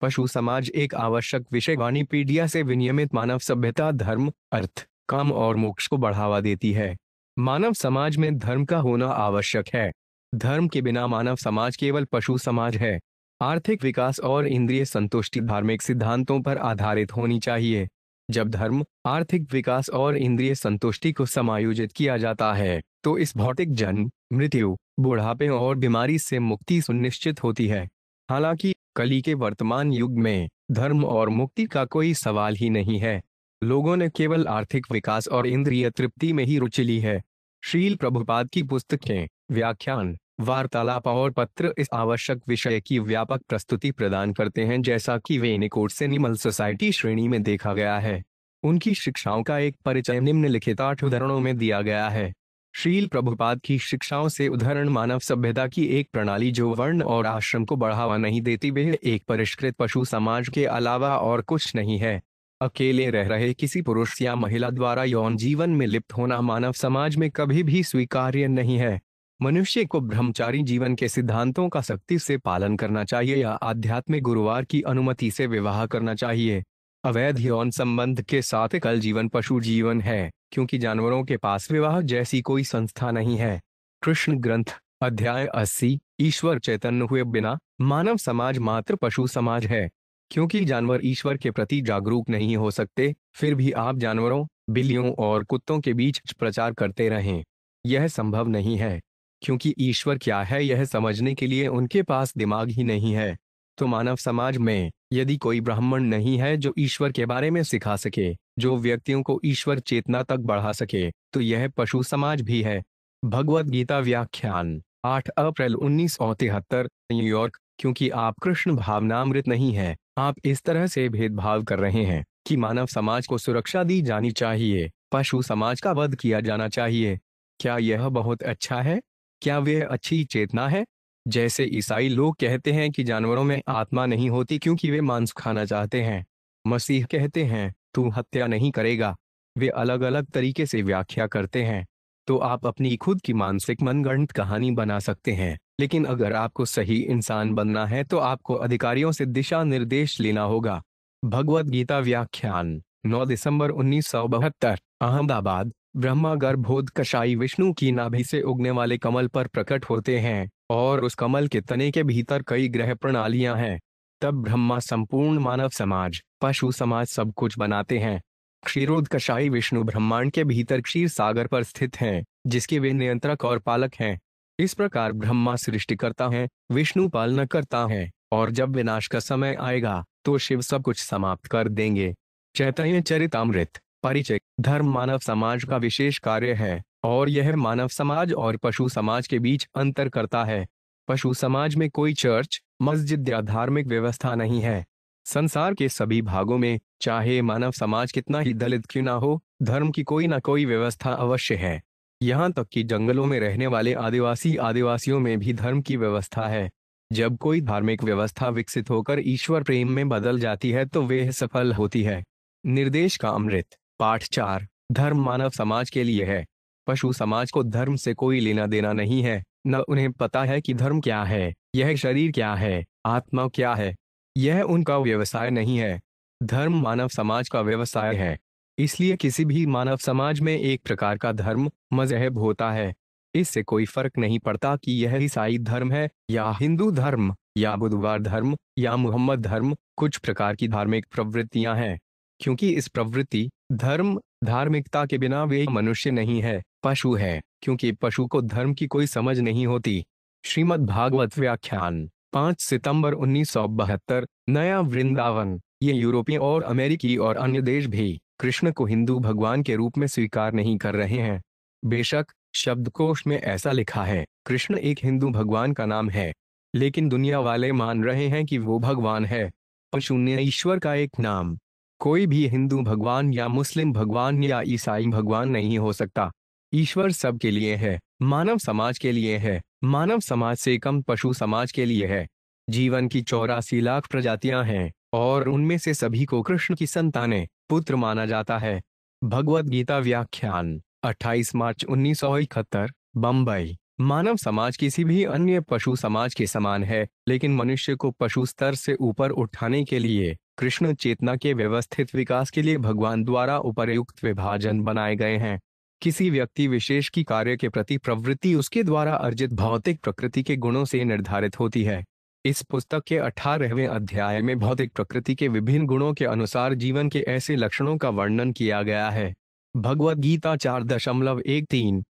पशु समाज एक आवश्यक विषय वाणीपीडिया से विनियमित मानव सभ्यता धर्म अर्थ काम और मोक्ष को बढ़ावा देती है मानव समाज में धर्म का होना आवश्यक है धर्म के बिना मानव समाज केवल पशु समाज है आर्थिक विकास और इंद्रिय संतुष्टि धार्मिक सिद्धांतों पर आधारित होनी चाहिए जब धर्म आर्थिक विकास और इंद्रिय संतुष्टि को समायोजित किया जाता है तो इस भौतिक जन्म मृत्यु बुढ़ापे और बीमारी से मुक्ति सुनिश्चित होती है हालांकि कली के वर्तमान युग में धर्म और मुक्ति का कोई सवाल ही नहीं है लोगों ने केवल आर्थिक विकास और इंद्रिय तृप्ति में ही रुचि ली है श्रील प्रभुपाद की पुस्तकें व्याख्यान वार्तालाप और पत्र इस आवश्यक विषय की व्यापक प्रस्तुति प्रदान करते हैं जैसा कि निकोट से निमल सोसाइटी श्रेणी में देखा गया है उनकी शिक्षाओं का एक परिचय निम्नलिखित आठ उदाहरणों में दिया गया है श्रील प्रभुपाद की शिक्षाओं से उदाहरण मानव सभ्यता की एक प्रणाली जो वर्ण और आश्रम को बढ़ावा नहीं देती वे एक परिष्कृत पशु समाज के अलावा और कुछ नहीं है अकेले रह रहे किसी पुरुष या महिला द्वारा यौन जीवन में लिप्त होना मानव समाज में कभी भी स्वीकार्य नहीं है मनुष्य को ब्रह्मचारी जीवन के सिद्धांतों का सख्ती से पालन करना चाहिए या आध्यात्मिक गुरुवार की अनुमति से विवाह करना चाहिए अवैध यौन संबंध के साथ कल जीवन पशु जीवन है क्योंकि जानवरों के पास विवाह जैसी कोई संस्था नहीं है कृष्ण ग्रंथ अध्याय अस्सी ईश्वर चैतन्य हुए बिना मानव समाज मात्र पशु समाज है क्योंकि जानवर ईश्वर के प्रति जागरूक नहीं हो सकते फिर भी आप जानवरों बिल्लियों और कुत्तों के बीच प्रचार करते रहें यह संभव नहीं है क्योंकि ईश्वर क्या है यह समझने के लिए उनके पास दिमाग ही नहीं है तो मानव समाज में यदि कोई ब्राह्मण नहीं है जो ईश्वर के बारे में सिखा सके जो व्यक्तियों को ईश्वर चेतना तक बढ़ा सके तो यह पशु समाज भी है भगवत गीता व्याख्यान 8 अप्रैल उन्नीस न्यूयॉर्क क्योंकि आप कृष्ण भावनामृत नहीं है आप इस तरह से भेदभाव कर रहे हैं कि मानव समाज को सुरक्षा दी जानी चाहिए पशु समाज का वध किया जाना चाहिए क्या यह बहुत अच्छा है क्या वे अच्छी चेतना है जैसे ईसाई लोग कहते हैं कि जानवरों में आत्मा नहीं होती क्योंकि वे मांस खाना चाहते हैं मसीह कहते हैं तू हत्या नहीं करेगा वे अलग अलग तरीके से व्याख्या करते हैं तो आप अपनी खुद की मानसिक मनगणित कहानी बना सकते हैं लेकिन अगर आपको सही इंसान बनना है तो आपको अधिकारियों से दिशा निर्देश लेना होगा भगवत गीता व्याख्यान 9 दिसंबर उन्नीस अहमदाबाद ब्रह्मा गर्भोध कषाई विष्णु की नाभि से उगने वाले कमल पर प्रकट होते हैं और उस कमल के तने के भीतर कई ग्रह प्रणालियां हैं तब ब्रह्मा संपूर्ण मानव समाज पशु समाज सब कुछ बनाते हैं क्षीरोद विष्णु ब्रह्मांड के भीतर क्षीर सागर पर स्थित हैं जिसके वे नियंत्रक और पालक हैं इस प्रकार ब्रह्मा सृष्टि करता है विष्णु पालना करता है और जब विनाश का समय आएगा तो शिव सब कुछ समाप्त कर देंगे चैतन्य चरितमृत परिचय धर्म मानव समाज का विशेष कार्य है और यह मानव समाज और पशु समाज के बीच अंतर करता है पशु समाज में कोई चर्च मस्जिद या धार्मिक व्यवस्था नहीं है संसार के सभी भागों में चाहे मानव समाज कितना ही दलित क्यों ना हो धर्म की कोई ना कोई व्यवस्था अवश्य है यहाँ तक कि जंगलों में रहने वाले आदिवासी आदिवासियों में भी धर्म की व्यवस्था है जब कोई धार्मिक व्यवस्था विकसित होकर ईश्वर प्रेम में बदल जाती है तो वे सफल होती है निर्देश का अमृत पाठ चार धर्म मानव समाज के लिए है पशु समाज को धर्म से कोई लेना देना नहीं है न उन्हें पता है कि धर्म क्या है यह शरीर क्या है आत्मा क्या है यह उनका व्यवसाय नहीं है धर्म मानव समाज का व्यवसाय है इसलिए किसी भी मानव समाज में एक प्रकार का धर्म मजहब होता है इससे कोई फर्क नहीं पड़ता कि यह ईसाई धर्म है या हिंदू धर्म या बुधवार धर्म या मुहम्मद धर्म कुछ प्रकार की धार्मिक प्रवृत्तियां हैं क्योंकि इस प्रवृत्ति धर्म धार्मिकता के बिना वे मनुष्य नहीं है पशु है क्योंकि पशु को धर्म की कोई समझ नहीं होती श्रीमद भागवत व्याख्यान 5 सितंबर 1972 नया वृंदावन ये यूरोपीय और अमेरिकी और अन्य देश भी कृष्ण को हिंदू भगवान के रूप में स्वीकार नहीं कर रहे हैं बेशक शब्दकोश में ऐसा लिखा है कृष्ण एक हिंदू भगवान का नाम है लेकिन दुनिया वाले मान रहे हैं कि वो भगवान है पशु ने ईश्वर का एक नाम कोई भी हिंदू भगवान या मुस्लिम भगवान या ईसाई भगवान नहीं हो सकता ईश्वर सबके लिए है मानव समाज के लिए है मानव समाज से कम पशु समाज के लिए है जीवन की चौरासी लाख प्रजातियां हैं और उनमें से सभी को कृष्ण की संतानें पुत्र माना जाता है भगवत गीता व्याख्यान 28 मार्च उन्नीस बंबई मानव समाज किसी भी अन्य पशु समाज के समान है लेकिन मनुष्य को पशु स्तर से ऊपर उठाने के लिए कृष्ण चेतना के व्यवस्थित विकास के लिए भगवान द्वारा उपरयुक्त विभाजन बनाए गए हैं किसी व्यक्ति विशेष की कार्य के प्रति प्रवृत्ति उसके द्वारा अर्जित भौतिक प्रकृति के गुणों से निर्धारित होती है इस पुस्तक के अठारहवें अध्याय में भौतिक प्रकृति के विभिन्न गुणों के अनुसार जीवन के ऐसे लक्षणों का वर्णन किया गया है भगवद गीता चार दशमलव एक तीन